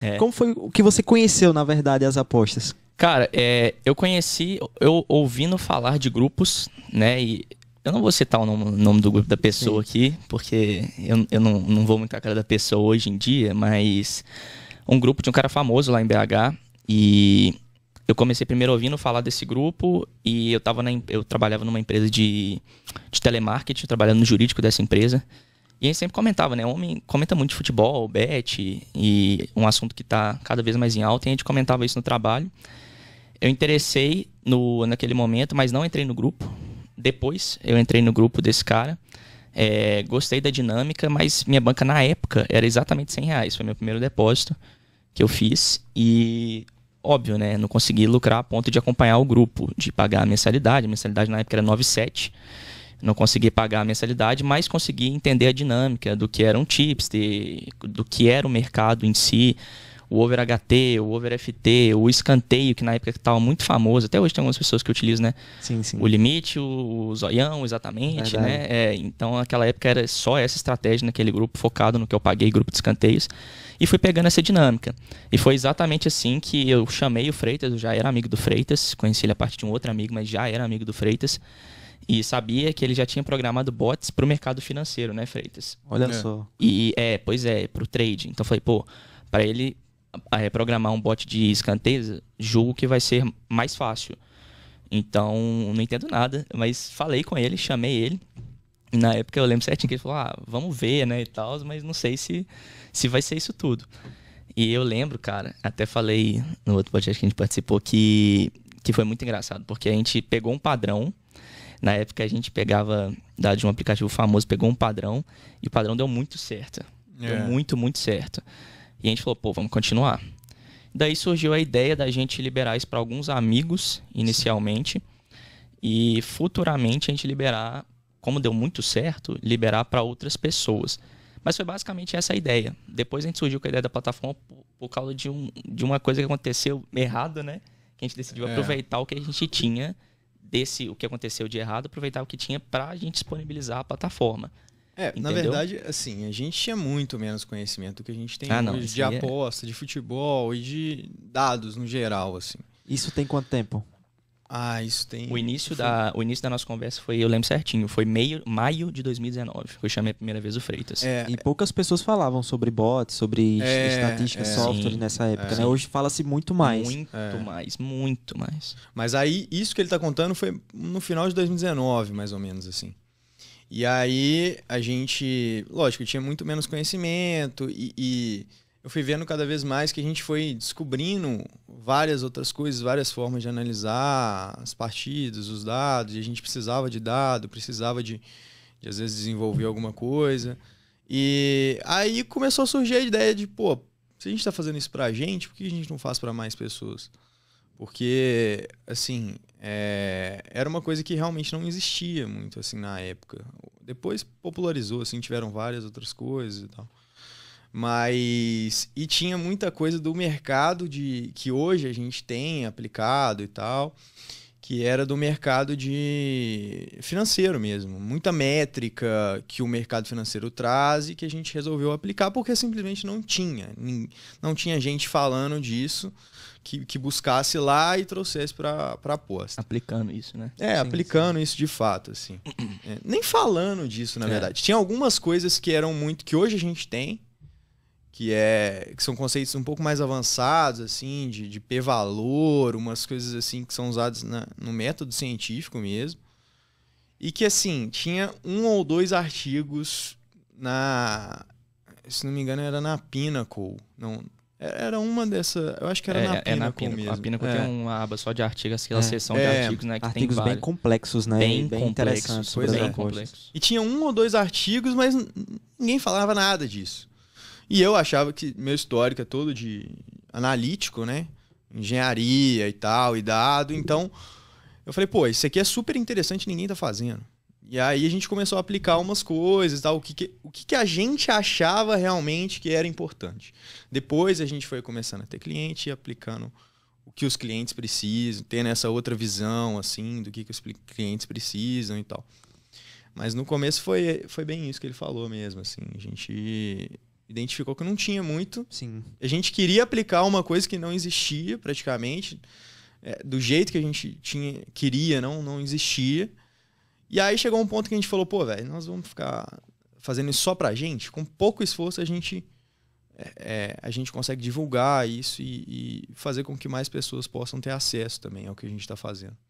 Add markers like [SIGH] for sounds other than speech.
É. Como foi o que você conheceu, na verdade, as apostas? Cara, é, eu conheci, eu ouvindo falar de grupos, né? E eu não vou citar o nome, nome do grupo da pessoa Sim. aqui, porque eu, eu não, não vou muito a cara da pessoa hoje em dia, mas um grupo de um cara famoso lá em BH. E eu comecei primeiro ouvindo falar desse grupo e eu, tava na, eu trabalhava numa empresa de, de telemarketing, trabalhando no jurídico dessa empresa. E a gente sempre comentava, né? O homem comenta muito de futebol, bet, e um assunto que está cada vez mais em alta, e a gente comentava isso no trabalho. Eu interessei no, naquele momento, mas não entrei no grupo. Depois eu entrei no grupo desse cara. É, gostei da dinâmica, mas minha banca na época era exatamente 100 reais. Foi meu primeiro depósito que eu fiz. E, óbvio, né? Não consegui lucrar a ponto de acompanhar o grupo, de pagar a mensalidade. A mensalidade na época era 9,7 não consegui pagar a mensalidade, mas consegui entender a dinâmica do que era um tipster, do que era o mercado em si, o over HT, o over FT, o escanteio, que na época estava muito famoso, até hoje tem algumas pessoas que utilizam, né? Sim, sim. O limite, o, o zoião, exatamente, né? É, então, naquela época era só essa estratégia naquele grupo, focado no que eu paguei, grupo de escanteios, e fui pegando essa dinâmica. E foi exatamente assim que eu chamei o Freitas, eu já era amigo do Freitas, conheci ele a partir de um outro amigo, mas já era amigo do Freitas, e sabia que ele já tinha programado bots para o mercado financeiro, né, Freitas? Olha é. só. E é, pois é, para o trade. Então falei, pô, para ele é, programar um bot de escanteza, julgo que vai ser mais fácil. Então, não entendo nada, mas falei com ele, chamei ele. Na época eu lembro certinho que ele falou: "Ah, vamos ver, né, e tal, mas não sei se se vai ser isso tudo". E eu lembro, cara, até falei no outro podcast que a gente participou que que foi muito engraçado, porque a gente pegou um padrão na época a gente pegava de um aplicativo famoso, pegou um padrão e o padrão deu muito certo. Deu é. muito, muito certo. E a gente falou, pô, vamos continuar. Daí surgiu a ideia da gente liberar isso para alguns amigos inicialmente Sim. e futuramente a gente liberar, como deu muito certo, liberar para outras pessoas. Mas foi basicamente essa a ideia. Depois a gente surgiu com a ideia da plataforma por, por causa de, um, de uma coisa que aconteceu errada, né? Que a gente decidiu é. aproveitar o que a gente tinha desse o que aconteceu de errado, aproveitar o que tinha para a gente disponibilizar a plataforma. É, Entendeu? na verdade, assim, a gente tinha muito menos conhecimento do que a gente tem ah, não, de é aposta, é... de futebol e de dados no geral, assim. Isso tem quanto tempo? Ah, isso tem. O início, da, o início da nossa conversa foi, eu lembro certinho, foi meio, maio de 2019, que eu chamei a primeira vez o Freitas. É, e é. poucas pessoas falavam sobre bots, sobre é, estatística, é, software sim, nessa época, é. né? Hoje fala-se muito mais. Muito é. mais, muito mais. Mas aí, isso que ele está contando foi no final de 2019, mais ou menos, assim. E aí, a gente, lógico, tinha muito menos conhecimento e, e eu fui vendo cada vez mais que a gente foi descobrindo várias outras coisas, várias formas de analisar as partidas, os dados, e a gente precisava de dado, precisava de, de às vezes desenvolver alguma coisa. E aí começou a surgir a ideia de, pô, se a gente está fazendo isso para a gente, por que a gente não faz para mais pessoas? Porque, assim, é, era uma coisa que realmente não existia muito, assim, na época. Depois popularizou, assim, tiveram várias outras coisas e tal. Mas. E tinha muita coisa do mercado de que hoje a gente tem aplicado e tal, que era do mercado de financeiro mesmo. Muita métrica que o mercado financeiro traz e que a gente resolveu aplicar porque simplesmente não tinha. Não tinha gente falando disso. Que, que, buscasse lá e trouxesse para a aposta. Aplicando isso, né? É, sim, aplicando sim. isso de fato, assim. [CLEARS THROAT] É, nem falando disso, na é. verdade. Tinha algumas coisas que eram muito. que hoje a gente tem, que é que são conceitos um pouco mais avançados assim de, de p valor umas coisas assim que são usadas na, no método científico mesmo e que assim tinha um ou dois artigos na se não me engano era na Pinnacle não era uma dessa eu acho que era é, na Pinnacle é, é na Pinnacle, mesmo. a Pinnacle é. tem uma aba só de artigos aquela é. seção de é. artigos né que artigos tem bem vários. complexos né bem, bem interessantes bem complexos e tinha um ou dois artigos mas ninguém falava nada disso e eu achava que meu histórico é todo de analítico, né? Engenharia e tal, e dado. Então, eu falei, pô, isso aqui é super interessante, ninguém tá fazendo. E aí a gente começou a aplicar umas coisas, tal, o, que, que, o que, que a gente achava realmente que era importante. Depois a gente foi começando a ter cliente e aplicando o que os clientes precisam, tendo essa outra visão, assim, do que, que os clientes precisam e tal. Mas no começo foi, foi bem isso que ele falou mesmo, assim. A gente identificou que não tinha muito. Sim. A gente queria aplicar uma coisa que não existia praticamente, é, do jeito que a gente tinha, queria, não, não existia. E aí chegou um ponto que a gente falou, pô, velho, nós vamos ficar fazendo isso só pra gente. Com pouco esforço a gente é, é a gente consegue divulgar isso e, e fazer com que mais pessoas possam ter acesso também ao que a gente está fazendo.